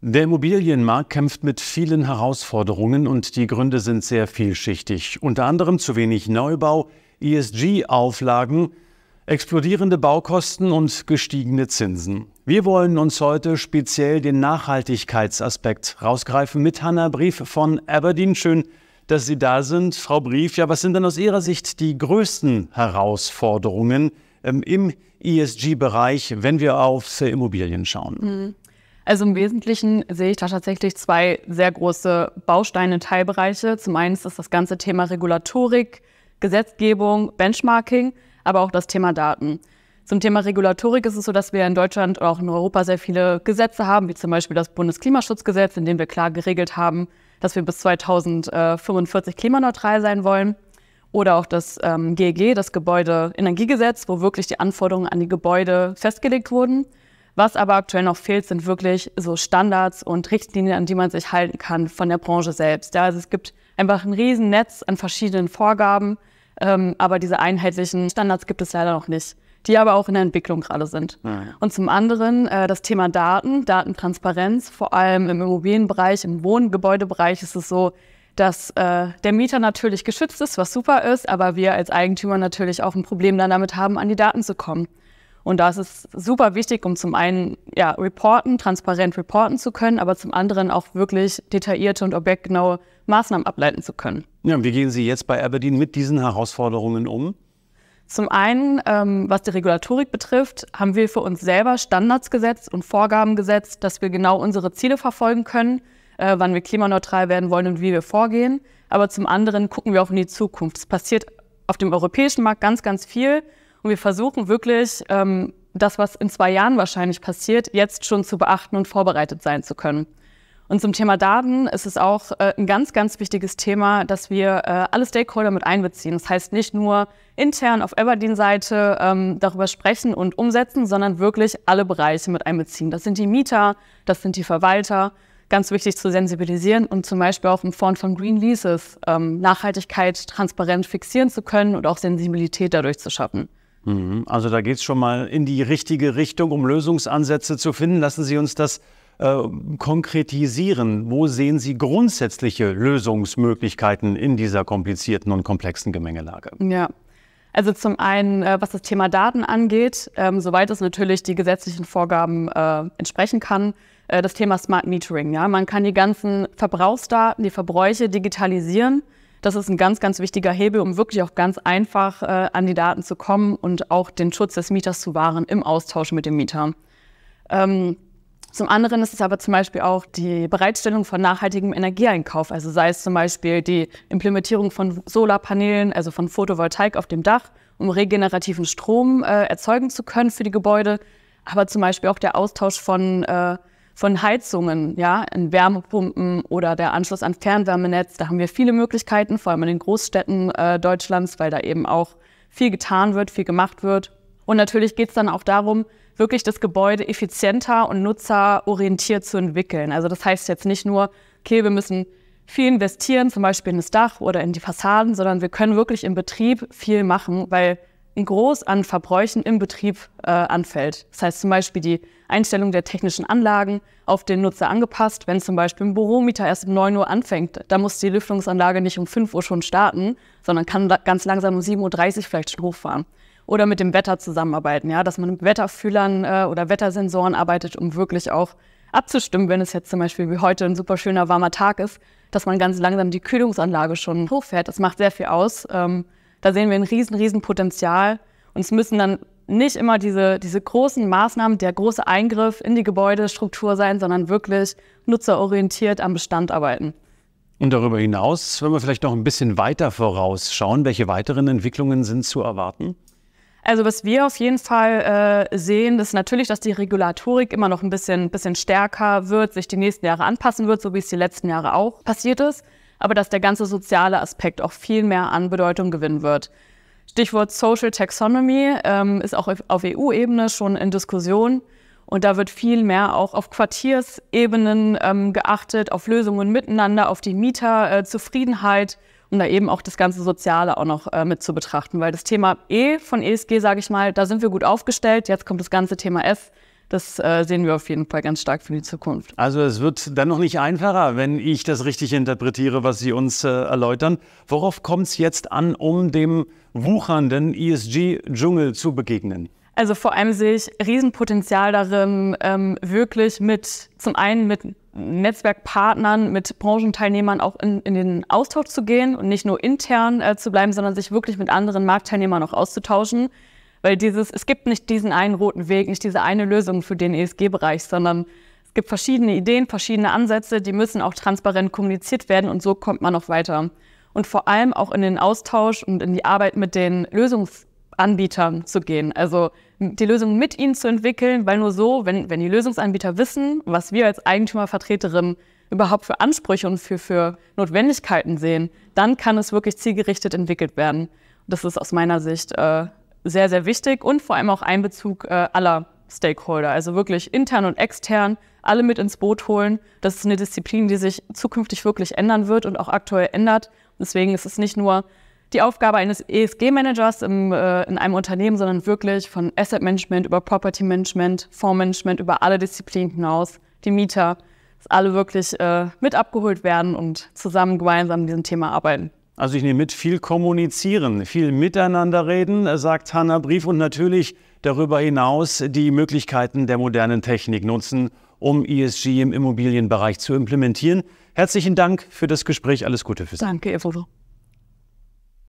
Der Immobilienmarkt kämpft mit vielen Herausforderungen und die Gründe sind sehr vielschichtig. Unter anderem zu wenig Neubau, ESG-Auflagen, explodierende Baukosten und gestiegene Zinsen. Wir wollen uns heute speziell den Nachhaltigkeitsaspekt rausgreifen mit Hanna Brief von Aberdeen. Schön, dass Sie da sind. Frau Brief, ja, was sind denn aus Ihrer Sicht die größten Herausforderungen ähm, im ESG-Bereich, wenn wir auf Immobilien schauen? Mhm. Also im Wesentlichen sehe ich da tatsächlich zwei sehr große Bausteine, Teilbereiche. Zum einen ist das ganze Thema Regulatorik, Gesetzgebung, Benchmarking, aber auch das Thema Daten. Zum Thema Regulatorik ist es so, dass wir in Deutschland und auch in Europa sehr viele Gesetze haben, wie zum Beispiel das Bundesklimaschutzgesetz, in dem wir klar geregelt haben, dass wir bis 2045 klimaneutral sein wollen. Oder auch das ähm, GEG, das Gebäudeenergiegesetz, wo wirklich die Anforderungen an die Gebäude festgelegt wurden. Was aber aktuell noch fehlt, sind wirklich so Standards und Richtlinien, an die man sich halten kann von der Branche selbst. Ja, also es gibt einfach ein Riesennetz an verschiedenen Vorgaben, ähm, aber diese einheitlichen Standards gibt es leider noch nicht, die aber auch in der Entwicklung gerade sind. Ah, ja, Und zum anderen äh, das Thema Daten, Datentransparenz, vor allem im Immobilienbereich, im Wohngebäudebereich ist es so, dass äh, der Mieter natürlich geschützt ist, was super ist, aber wir als Eigentümer natürlich auch ein Problem dann damit haben, an die Daten zu kommen. Und da ist es super wichtig, um zum einen ja, reporten, transparent reporten zu können, aber zum anderen auch wirklich detaillierte und objektgenaue Maßnahmen ableiten zu können. Ja, wie gehen Sie jetzt bei Aberdeen mit diesen Herausforderungen um? Zum einen, ähm, was die Regulatorik betrifft, haben wir für uns selber Standards gesetzt und Vorgaben gesetzt, dass wir genau unsere Ziele verfolgen können, äh, wann wir klimaneutral werden wollen und wie wir vorgehen. Aber zum anderen gucken wir auch in die Zukunft. Es passiert auf dem europäischen Markt ganz, ganz viel. Und wir versuchen wirklich, ähm, das, was in zwei Jahren wahrscheinlich passiert, jetzt schon zu beachten und vorbereitet sein zu können. Und zum Thema Daten ist es auch äh, ein ganz, ganz wichtiges Thema, dass wir äh, alle Stakeholder mit einbeziehen. Das heißt nicht nur intern auf Aberdeen-Seite ähm, darüber sprechen und umsetzen, sondern wirklich alle Bereiche mit einbeziehen. Das sind die Mieter, das sind die Verwalter. Ganz wichtig zu sensibilisieren und zum Beispiel auch im Form von Green Leases ähm, Nachhaltigkeit transparent fixieren zu können und auch Sensibilität dadurch zu schaffen. Mhm. Also da geht es schon mal in die richtige Richtung, um Lösungsansätze zu finden. Lassen Sie uns das äh, konkretisieren. Wo sehen Sie grundsätzliche Lösungsmöglichkeiten in dieser komplizierten und komplexen Gemengelage? Ja. Also zum einen, äh, was das Thema Daten angeht, ähm, soweit es natürlich die gesetzlichen Vorgaben äh, entsprechen kann, äh, das Thema Smart Metering. Ja? Man kann die ganzen Verbrauchsdaten, die Verbräuche digitalisieren das ist ein ganz, ganz wichtiger Hebel, um wirklich auch ganz einfach äh, an die Daten zu kommen und auch den Schutz des Mieters zu wahren im Austausch mit dem Mieter. Ähm, zum anderen ist es aber zum Beispiel auch die Bereitstellung von nachhaltigem Energieeinkauf, also sei es zum Beispiel die Implementierung von Solarpanelen, also von Photovoltaik auf dem Dach, um regenerativen Strom äh, erzeugen zu können für die Gebäude, aber zum Beispiel auch der Austausch von äh, von Heizungen, ja, in Wärmepumpen oder der Anschluss an Fernwärmenetz. Da haben wir viele Möglichkeiten, vor allem in den Großstädten äh, Deutschlands, weil da eben auch viel getan wird, viel gemacht wird. Und natürlich geht es dann auch darum, wirklich das Gebäude effizienter und nutzerorientiert zu entwickeln. Also das heißt jetzt nicht nur, okay, wir müssen viel investieren, zum Beispiel in das Dach oder in die Fassaden, sondern wir können wirklich im Betrieb viel machen, weil ein Groß an Verbräuchen im Betrieb äh, anfällt. Das heißt zum Beispiel die Einstellung der technischen Anlagen auf den Nutzer angepasst. Wenn zum Beispiel ein Büromieter erst um 9 Uhr anfängt, dann muss die Lüftungsanlage nicht um 5 Uhr schon starten, sondern kann ganz langsam um 7.30 Uhr vielleicht schon hochfahren. Oder mit dem Wetter zusammenarbeiten, ja, dass man mit Wetterfühlern äh, oder Wettersensoren arbeitet, um wirklich auch abzustimmen, wenn es jetzt zum Beispiel wie heute ein super schöner warmer Tag ist, dass man ganz langsam die Kühlungsanlage schon hochfährt. Das macht sehr viel aus. Ähm, da sehen wir ein riesen, riesen Potenzial. Und es müssen dann nicht immer diese, diese großen Maßnahmen, der große Eingriff in die Gebäudestruktur sein, sondern wirklich nutzerorientiert am Bestand arbeiten. Und darüber hinaus, wenn wir vielleicht noch ein bisschen weiter vorausschauen, welche weiteren Entwicklungen sind zu erwarten? Also was wir auf jeden Fall äh, sehen, ist natürlich, dass die Regulatorik immer noch ein bisschen, bisschen stärker wird, sich die nächsten Jahre anpassen wird, so wie es die letzten Jahre auch passiert ist aber dass der ganze soziale Aspekt auch viel mehr an Bedeutung gewinnen wird. Stichwort Social Taxonomy ähm, ist auch auf EU-Ebene schon in Diskussion. Und da wird viel mehr auch auf Quartiersebenen ähm, geachtet, auf Lösungen miteinander, auf die Mieterzufriedenheit, äh, um da eben auch das ganze Soziale auch noch äh, mit zu betrachten. Weil das Thema E von ESG, sage ich mal, da sind wir gut aufgestellt. Jetzt kommt das ganze Thema S. Das äh, sehen wir auf jeden Fall ganz stark für die Zukunft. Also es wird dann noch nicht einfacher, wenn ich das richtig interpretiere, was Sie uns äh, erläutern. Worauf kommt es jetzt an, um dem wuchernden ESG-Dschungel zu begegnen? Also vor allem sehe ich Riesenpotenzial darin, ähm, wirklich mit zum einen mit Netzwerkpartnern, mit Branchenteilnehmern auch in, in den Austausch zu gehen und nicht nur intern äh, zu bleiben, sondern sich wirklich mit anderen Marktteilnehmern auch auszutauschen. Weil dieses, es gibt nicht diesen einen roten Weg, nicht diese eine Lösung für den ESG-Bereich, sondern es gibt verschiedene Ideen, verschiedene Ansätze, die müssen auch transparent kommuniziert werden und so kommt man noch weiter. Und vor allem auch in den Austausch und in die Arbeit mit den Lösungsanbietern zu gehen. Also die Lösung mit ihnen zu entwickeln, weil nur so, wenn, wenn die Lösungsanbieter wissen, was wir als Eigentümervertreterin überhaupt für Ansprüche und für, für Notwendigkeiten sehen, dann kann es wirklich zielgerichtet entwickelt werden. das ist aus meiner Sicht äh, sehr, sehr wichtig und vor allem auch Einbezug äh, aller Stakeholder, also wirklich intern und extern, alle mit ins Boot holen. Das ist eine Disziplin, die sich zukünftig wirklich ändern wird und auch aktuell ändert. Deswegen ist es nicht nur die Aufgabe eines ESG-Managers äh, in einem Unternehmen, sondern wirklich von Asset Management über Property Management, Fondsmanagement über alle Disziplinen hinaus, die Mieter, dass alle wirklich äh, mit abgeholt werden und zusammen gemeinsam an diesem Thema arbeiten. Also ich nehme mit, viel kommunizieren, viel miteinander reden, äh, sagt Hanna Brief und natürlich darüber hinaus die Möglichkeiten der modernen Technik nutzen, um ESG im Immobilienbereich zu implementieren. Herzlichen Dank für das Gespräch. Alles Gute für Sie. Danke, Evodo.